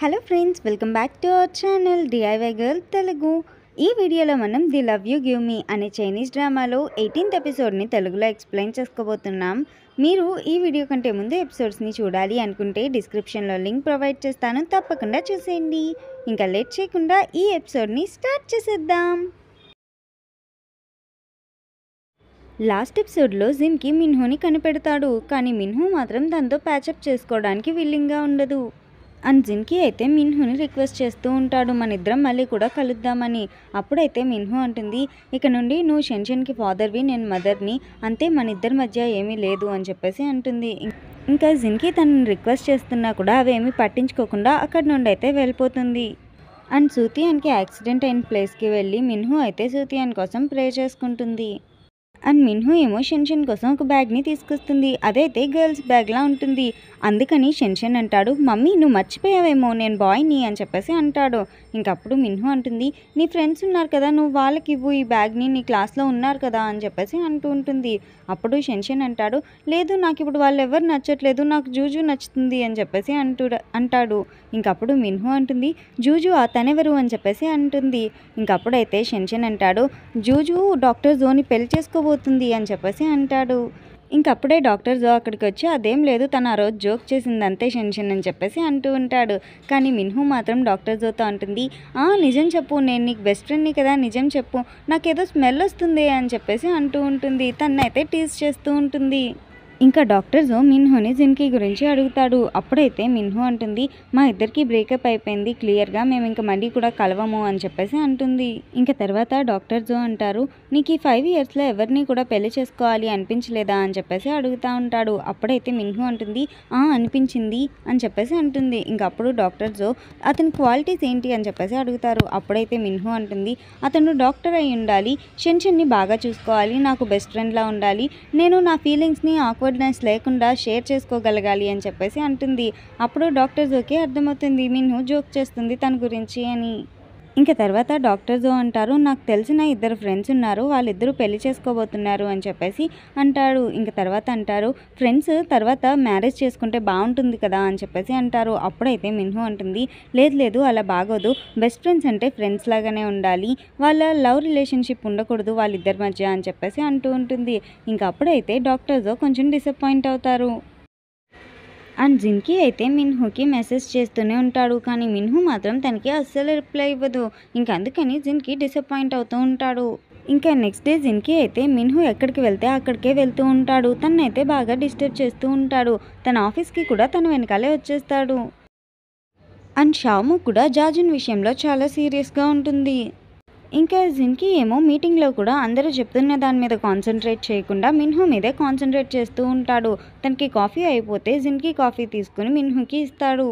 hello friends welcome back to our channel DIY girl Telugu ఈ వీడియోలో మనం the love you give me అనే Chinese డ్రామాలో ఎయిటీన్త్ ఎపిసోడ్ని తెలుగులో ఎక్స్ప్లెయిన్ చేసుకోబోతున్నాం మీరు ఈ వీడియో కంటే ముందు ఎపిసోడ్స్ని చూడాలి అనుకుంటే డిస్క్రిప్షన్లో లింక్ ప్రొవైడ్ చేస్తాను తప్పకుండా చూసేయండి ఇంకా లేట్ చేయకుండా ఈ ఎపిసోడ్ని స్టార్ట్ చేసేద్దాం లాస్ట్ ఎపిసోడ్లో జిమ్కి మిన్హుని కనిపెడతాడు కానీ మిన్హు మాత్రం దాంతో ప్యాచప్ చేసుకోవడానికి విల్లింగ్గా ఉండదు అంజిన్కి అయితే మిన్హుని రిక్వెస్ట్ చేస్తూ ఉంటాడు మన ఇద్దరం మళ్ళీ కూడా కలుద్దామని అప్పుడైతే మిన్హు అంటుంది ఇక నుండి నువ్వు షెన్షన్కి ఫాదర్వి నేను మదర్ని అంతే మన ఇద్దరి మధ్య ఏమీ లేదు అని చెప్పేసి అంటుంది ఇంకా జిన్కి తనని రిక్వెస్ట్ చేస్తున్నా కూడా అవేమీ పట్టించుకోకుండా అక్కడి నుండి అయితే వెళ్ళిపోతుంది అండ్ సూతియాన్కి యాక్సిడెంట్ అయిన ప్లేస్కి వెళ్ళి మిన్హు అయితే సూతియాన్ కోసం ప్రే చేసుకుంటుంది అండ్ మిన్హు ఏమో షెన్షన్ కోసం ఒక బ్యాగ్ని తీసుకొస్తుంది అదైతే గర్ల్స్ బ్యాగ్లా ఉంటుంది అందుకని షెన్షన్ అంటాడు మమ్మీ నువ్వు మర్చిపోయావేమో నేను బాయ్ని అని చెప్పేసి అంటాడు ఇంకప్పుడు మిన్హు అంటుంది నీ ఫ్రెండ్స్ ఉన్నారు కదా నువ్వు వాళ్ళకి ఇవ్వు ఈ బ్యాగ్ని నీ క్లాస్లో ఉన్నారు కదా అని చెప్పేసి అంటూ ఉంటుంది అప్పుడు షెన్షన్ అంటాడు లేదు నాకు ఇప్పుడు వాళ్ళు ఎవరు నచ్చట్లేదు నాకు జూజు నచ్చుతుంది అని చెప్పేసి అంటూ అంటాడు ఇంకప్పుడు మిన్హు అంటుంది జూజు ఆ తనెవరు అని చెప్పేసి అంటుంది ఇంకప్పుడైతే షెన్షన్ అంటాడు జూజు డాక్టర్ జోని పెళ్లి చేసుకోబో అయిపోతుంది అని చెప్పేసి అంటాడు ఇంకప్పుడే డాక్టర్ జో అక్కడికి వచ్చి అదేం లేదు తను ఆ రోజు జోక్ చేసింది అంతే షెన్షన్ అని చెప్పేసి అంటూ ఉంటాడు కానీ మిన్హు మాత్రం డాక్టర్ జోతో అంటుంది ఆ నిజం చెప్పు నేను నీకు బెస్ట్ ఫ్రెండ్ని కదా నిజం చెప్పు నాకేదో స్మెల్ వస్తుంది అని చెప్పేసి అంటూ ఉంటుంది అయితే టీస్ చేస్తూ ఉంటుంది ఇంకా డాక్టర్ జో మిన్హోని జిన్కీ గురించి అడుగుతాడు అప్పుడైతే మిన్హో అంటుంది మా ఇద్దరికి బ్రేకప్ అయిపోయింది క్లియర్గా మేము ఇంకా మళ్ళీ కూడా కలవము అని చెప్పేసి అంటుంది ఇంకా తర్వాత డాక్టర్ జో అంటారు నీకు ఈ ఫైవ్ ఇయర్స్లో ఎవరిని కూడా పెళ్లి చేసుకోవాలి అనిపించలేదా అని చెప్పేసి అడుగుతా ఉంటాడు అప్పుడైతే మిన్హో అంటుంది ఆ అనిపించింది అని చెప్పేసి అంటుంది ఇంకా అప్పుడు డాక్టర్ జో అతని క్వాలిటీస్ ఏంటి అని చెప్పేసి అడుగుతారు అప్పుడైతే మిన్హో అంటుంది అతను డాక్టర్ అయి ఉండాలి షెన్షన్ని బాగా చూసుకోవాలి నాకు బెస్ట్ ఫ్రెండ్లా ఉండాలి నేను నా ఫీలింగ్స్ని ఆకు అక్వర్డ్నెస్ లేకుండా షేర్ చేసుకోగలగాలి అని చెప్పేసి అంటుంది అప్పుడు డాక్టర్ జోకే అర్థమవుతుంది మిన్ను జోక్ చేస్తుంది తన గురించి అని ఇంకా తర్వాత డాక్టర్ జో అంటారు నాకు తెలిసిన ఇద్దరు ఫ్రెండ్స్ ఉన్నారు వాళ్ళిద్దరూ పెళ్లి చేసుకోబోతున్నారు అని చెప్పేసి అంటాడు ఇంక తర్వాత అంటారు ఫ్రెండ్స్ తర్వాత మ్యారేజ్ చేసుకుంటే బాగుంటుంది కదా అని చెప్పేసి అంటారు అప్పుడైతే మిన్హు అంటుంది లేదు లేదు అలా బాగోదు బెస్ట్ ఫ్రెండ్స్ అంటే ఫ్రెండ్స్ లాగానే ఉండాలి వాళ్ళ లవ్ రిలేషన్షిప్ ఉండకూడదు వాళ్ళిద్దరి మధ్య అని చెప్పేసి అంటూ ఉంటుంది ఇంక అప్పుడైతే డాక్టర్ జో కొంచెం డిసప్పాయింట్ అవుతారు అండ్ జిన్కి అయితే మిన్హుకి మెసేజ్ చేస్తూనే ఉంటాడు కానీ మిన్హు మాత్రం తనకి అస్సలు రిప్లై ఇవ్వదు ఇంకా అందుకని జిన్కి డిసప్పాయింట్ అవుతూ ఉంటాడు ఇంకా నెక్స్ట్ డే జిన్కి అయితే మిన్హు ఎక్కడికి వెళ్తే అక్కడికే వెళ్తూ ఉంటాడు అయితే బాగా డిస్టర్బ్ చేస్తూ ఉంటాడు తన ఆఫీస్కి కూడా తన వెనకాలే వచ్చేస్తాడు అండ్ షాము కూడా జాజున్ విషయంలో చాలా సీరియస్గా ఉంటుంది ఇంకా జిన్కి ఏమో మీటింగ్లో కూడా అందరూ చెప్తున్న దాని మీద కాన్సన్ట్రేట్ చేయకుండా మిన్హు మీదే కాన్సన్ట్రేట్ చేస్తూ ఉంటాడు తనకి కాఫీ అయిపోతే జిన్కి కాఫీ తీసుకుని మిన్హుకి ఇస్తాడు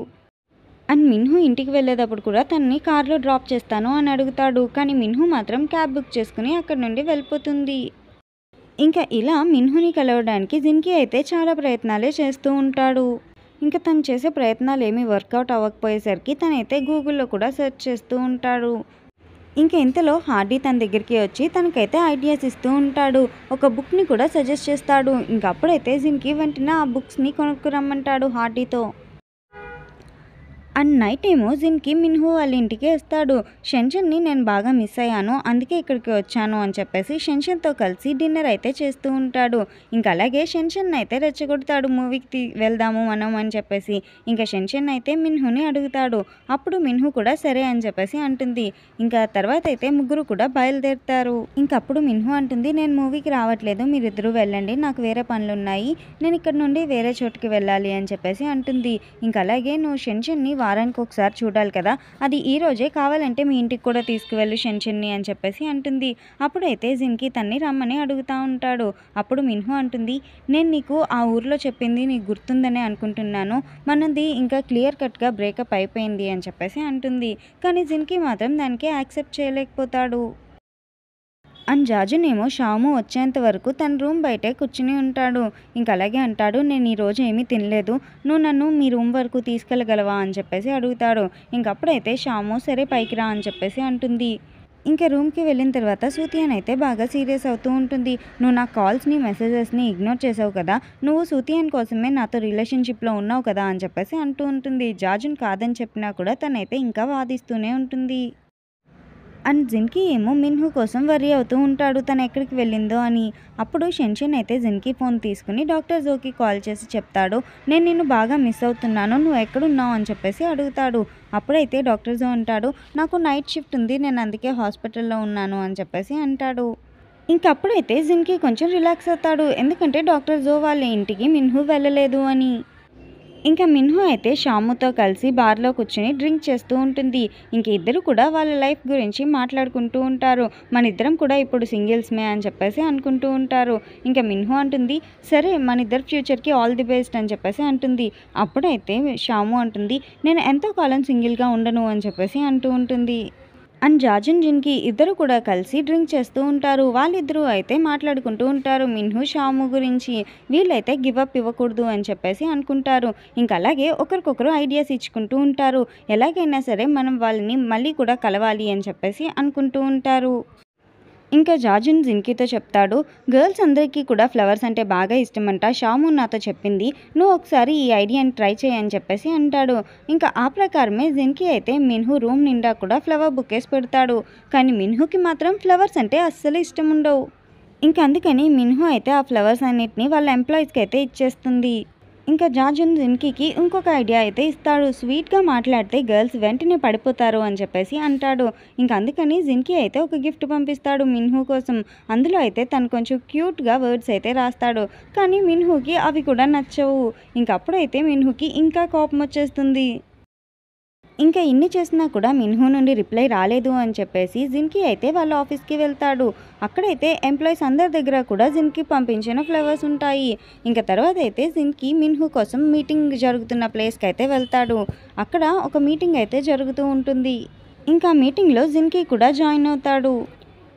అండ్ మిన్హు ఇంటికి వెళ్ళేటప్పుడు కూడా తనని కార్లో డ్రాప్ చేస్తాను అని అడుగుతాడు కానీ మిన్హు మాత్రం క్యాబ్ బుక్ చేసుకుని అక్కడి నుండి వెళ్ళిపోతుంది ఇంకా ఇలా మిన్హుని కలవడానికి జిన్కి అయితే చాలా ప్రయత్నాలే చేస్తూ ఉంటాడు ఇంకా తను చేసే ప్రయత్నాలు ఏమీ వర్కౌట్ అవ్వకపోయేసరికి తనైతే గూగుల్లో కూడా సెర్చ్ చేస్తూ ఉంటాడు ఇంక ఇంతలో హార్డీ తన దగ్గరికి వచ్చి తనకైతే ఐడియాస్ ఇస్తూ ఉంటాడు ఒక బుక్ని కూడా సజెస్ట్ చేస్తాడు ఇంకప్పుడైతే జిమ్కి వెంటనే ఆ బుక్స్ని కొనుక్కురమ్మంటాడు హార్డీతో అండ్ నైట్ ఏమో జిన్కి మిన్హు వాళ్ళ ఇంటికి వస్తాడు షెన్షన్ని నేను బాగా మిస్ అయ్యాను అందుకే ఇక్కడికి వచ్చాను అని చెప్పేసి షెన్షన్తో కలిసి డిన్నర్ అయితే చేస్తూ ఉంటాడు ఇంకా అలాగే షెన్షన్ అయితే రెచ్చగొడతాడు మూవీకి వెళ్దాము మనం అని చెప్పేసి ఇంకా షెన్షన్ అయితే మిన్హుని అడుగుతాడు అప్పుడు మిన్హు కూడా సరే అని చెప్పేసి అంటుంది ఇంకా తర్వాత అయితే ముగ్గురు కూడా బయలుదేరుతారు ఇంకప్పుడు మిన్హు అంటుంది నేను మూవీకి రావట్లేదు మీరిద్దరూ వెళ్ళండి నాకు వేరే పనులు ఉన్నాయి నేను ఇక్కడ నుండి వేరే చోటుకి వెళ్ళాలి అని చెప్పేసి అంటుంది ఇంకా అలాగే నువ్వు షెన్షన్ని వారానికి ఒకసారి చూడాలి కదా అది ఈ రోజే కావాలంటే మీ ఇంటికి కూడా తీసుకువెళ్ళు షెన్షన్ని అని చెప్పేసి అంటుంది అప్పుడైతే జిన్కి తన్ని రమ్మని అడుగుతూ ఉంటాడు అప్పుడు మిన్హు అంటుంది నేను నీకు ఆ ఊర్లో చెప్పింది నీకు గుర్తుందని అనుకుంటున్నాను మనది ఇంకా క్లియర్ కట్గా బ్రేకప్ అయిపోయింది అని చెప్పేసి అంటుంది కానీ జిన్కి మాత్రం దానికి యాక్సెప్ట్ చేయలేకపోతాడు అంజాజునేమో షాము వచ్చేంత వరకు తన రూమ్ బయటే కూర్చుని ఉంటాడు అలాగే అంటాడు నేను ఈరోజు ఏమీ తినలేదు నువ్వు నన్ను మీ రూమ్ వరకు తీసుకెళ్ళగలవా అని చెప్పేసి అడుగుతాడు ఇంకప్పుడైతే షాము సరే పైకి రా అని చెప్పేసి అంటుంది ఇంకా రూమ్కి వెళ్ళిన తర్వాత సూతియాన్ అయితే బాగా సీరియస్ అవుతూ ఉంటుంది నువ్వు నా కాల్స్ని మెసేజెస్ని ఇగ్నోర్ చేసావు కదా నువ్వు సూతియాన్ కోసమే నాతో రిలేషన్షిప్లో ఉన్నావు కదా అని చెప్పేసి అంటూ ఉంటుంది జాజున్ కాదని చెప్పినా కూడా తనైతే ఇంకా వాదిస్తూనే ఉంటుంది అండ్ జిన్కి ఏమో మిన్హు కోసం వరి అవుతూ ఉంటాడు తను ఎక్కడికి వెళ్ళిందో అని అప్పుడు షెన్షన్ అయితే జిన్కి ఫోన్ తీసుకుని డాక్టర్ జోకి కాల్ చేసి చెప్తాడు నేను నిన్ను బాగా మిస్ అవుతున్నాను నువ్వు ఎక్కడున్నావు అని చెప్పేసి అడుగుతాడు అప్పుడైతే డాక్టర్ జో అంటాడు నాకు నైట్ షిఫ్ట్ ఉంది నేను అందుకే హాస్పిటల్లో ఉన్నాను అని చెప్పేసి అంటాడు ఇంకప్పుడైతే జిన్కి కొంచెం రిలాక్స్ అవుతాడు ఎందుకంటే డాక్టర్ జో వాళ్ళ ఇంటికి మిన్హు వెళ్ళలేదు అని ఇంకా మిన్హు అయితే షాముతో కలిసి బార్లో కూర్చొని డ్రింక్ చేస్తూ ఉంటుంది ఇంక ఇద్దరు కూడా వాళ్ళ లైఫ్ గురించి మాట్లాడుకుంటూ ఉంటారు మన ఇద్దరం కూడా ఇప్పుడు సింగిల్స్మే అని చెప్పేసి అనుకుంటూ ఉంటారు ఇంకా మిన్హు అంటుంది సరే మన ఇద్దరు ఫ్యూచర్కి ఆల్ ది బెస్ట్ అని చెప్పేసి అంటుంది అప్పుడైతే షాము అంటుంది నేను ఎంతో కాలం సింగిల్గా ఉండను అని చెప్పేసి అంటూ ఉంటుంది అండ్ జాజన్ జిన్కి ఇద్దరు కూడా కలిసి డ్రింక్ చేస్తూ ఉంటారు వాళ్ళిద్దరూ అయితే మాట్లాడుకుంటూ ఉంటారు మిన్హు షాము గురించి వీళ్ళైతే గివప్ ఇవ్వకూడదు అని చెప్పేసి అనుకుంటారు ఇంకా అలాగే ఒకరికొకరు ఐడియాస్ ఇచ్చుకుంటూ ఉంటారు ఎలాగైనా సరే మనం వాళ్ళని మళ్ళీ కూడా కలవాలి అని చెప్పేసి అనుకుంటూ ఉంటారు ఇంకా జాజున్ జిన్కీతో చెప్తాడు గర్ల్స్ అందరికీ కూడా ఫ్లవర్స్ అంటే బాగా ఇష్టమంట షాము నాతో చెప్పింది నువ్వు ఒకసారి ఈ ఐడియాని ట్రై చేయని చెప్పేసి అంటాడు ఇంకా ఆ ప్రకారమే జిన్కీ అయితే మిన్హు రూమ్ నిండా కూడా ఫ్లవర్ బుకేస్ పెడతాడు కానీ మిన్హుకి మాత్రం ఫ్లవర్స్ అంటే అస్సలు ఇష్టం ఉండవు ఇంకా అందుకని మిన్హు అయితే ఆ ఫ్లవర్స్ అన్నిటిని వాళ్ళ ఎంప్లాయీస్కి అయితే ఇచ్చేస్తుంది ఇంకా జాజున్ జిన్కీకి ఇంకొక ఐడియా అయితే ఇస్తాడు స్వీట్గా మాట్లాడితే గర్ల్స్ వెంటనే పడిపోతారు అని చెప్పేసి అంటాడు ఇంకా అందుకని జిన్కీ అయితే ఒక గిఫ్ట్ పంపిస్తాడు మిన్హు కోసం అందులో అయితే తను కొంచెం క్యూట్గా వర్డ్స్ అయితే రాస్తాడు కానీ మిన్హూకి అవి కూడా నచ్చవు ఇంకప్పుడైతే మిన్హుకి ఇంకా కోపం వచ్చేస్తుంది ఇంకా ఇన్ని చేసినా కూడా మిన్హు నుండి రిప్లై రాలేదు అని చెప్పేసి జిన్కి అయితే వాళ్ళ ఆఫీస్కి వెళ్తాడు అక్కడైతే ఎంప్లాయీస్ అందరి దగ్గర కూడా జిన్కి పంపించిన ఫ్లవర్స్ ఉంటాయి ఇంకా తర్వాత అయితే జిన్కి మిన్హు కోసం మీటింగ్ జరుగుతున్న ప్లేస్కి అయితే వెళ్తాడు అక్కడ ఒక మీటింగ్ అయితే జరుగుతూ ఉంటుంది ఇంకా మీటింగ్లో జిన్కి కూడా జాయిన్ అవుతాడు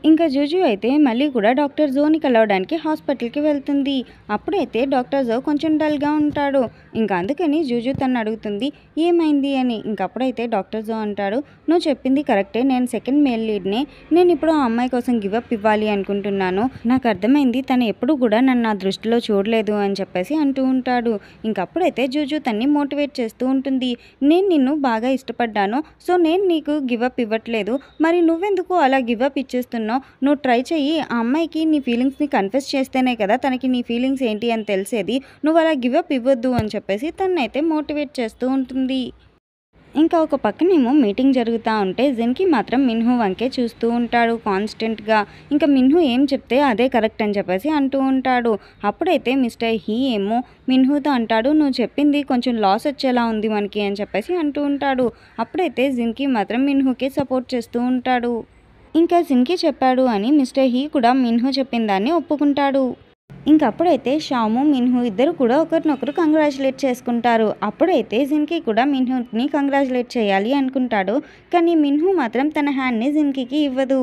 ఇంకా జూజు అయితే మళ్ళీ కూడా డాక్టర్ జోని కలవడానికి హాస్పిటల్కి వెళ్తుంది అప్పుడైతే డాక్టర్ జో కొంచెం డల్గా ఉంటాడు ఇంకా అందుకని జూజు తను అడుగుతుంది ఏమైంది అని ఇంకప్పుడైతే డాక్టర్ జో అంటాడు నువ్వు చెప్పింది కరెక్టే నేను సెకండ్ మేల్ లీడ్నే నేను ఇప్పుడు ఆ అమ్మాయి కోసం గివప్ ఇవ్వాలి అనుకుంటున్నాను నాకు అర్థమైంది తను ఎప్పుడు కూడా నన్ను నా దృష్టిలో చూడలేదు అని చెప్పేసి అంటూ ఉంటాడు ఇంకప్పుడైతే జూజు తన్ని మోటివేట్ చేస్తూ ఉంటుంది నేను నిన్ను బాగా ఇష్టపడ్డాను సో నేను నీకు గివప్ ఇవ్వట్లేదు మరి నువ్వెందుకు అలా గివప్ ఇచ్చేస్తున్నావు చేస్తున్నావు నువ్వు ట్రై చెయ్యి ఆ అమ్మాయికి నీ ఫీలింగ్స్ని కన్ఫెస్ చేస్తేనే కదా తనకి నీ ఫీలింగ్స్ ఏంటి అని తెలిసేది నువ్వు అలా గివప్ ఇవ్వద్దు అని చెప్పేసి తనైతే మోటివేట్ చేస్తూ ఉంటుంది ఇంకా ఒక పక్కనేమో మీటింగ్ జరుగుతూ ఉంటే జిన్కి మాత్రం మిన్హు వంకే చూస్తూ ఉంటాడు కాన్స్టెంట్గా ఇంకా మిన్హు ఏం చెప్తే అదే కరెక్ట్ అని చెప్పేసి అంటూ ఉంటాడు అప్పుడైతే మిస్టర్ హీ ఏమో మిన్హుతో అంటాడు నువ్వు చెప్పింది కొంచెం లాస్ వచ్చేలా ఉంది మనకి అని చెప్పేసి అంటూ ఉంటాడు అప్పుడైతే జిన్కి మాత్రం మిన్హుకే సపోర్ట్ చేస్తూ ఉంటాడు ఇంకా జిన్కి చెప్పాడు అని మిస్టర్ హీ కూడా మిన్హు చెప్పిన దాన్ని ఒప్పుకుంటాడు ఇంకప్పుడైతే షాము మిన్హు ఇద్దరు కూడా ఒకరినొకరు కంగ్రాచులేట్ చేసుకుంటారు అప్పుడైతే జిన్కి కూడా మిన్హుని కంగ్రాచులేట్ చేయాలి అనుకుంటాడు కానీ మిన్హు మాత్రం తన హ్యాండ్ని జిన్కి ఇవ్వదు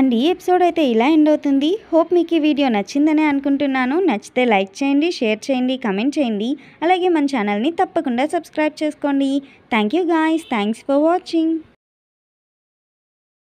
అండ్ ఈ ఎపిసోడ్ అయితే ఇలా ఎండ్ అవుతుంది హోప్ మీకు ఈ వీడియో నచ్చిందని అనుకుంటున్నాను నచ్చితే లైక్ చేయండి షేర్ చేయండి కమెంట్ చేయండి అలాగే మన ఛానల్ని తప్పకుండా సబ్స్క్రైబ్ చేసుకోండి thank you guys thanks for watching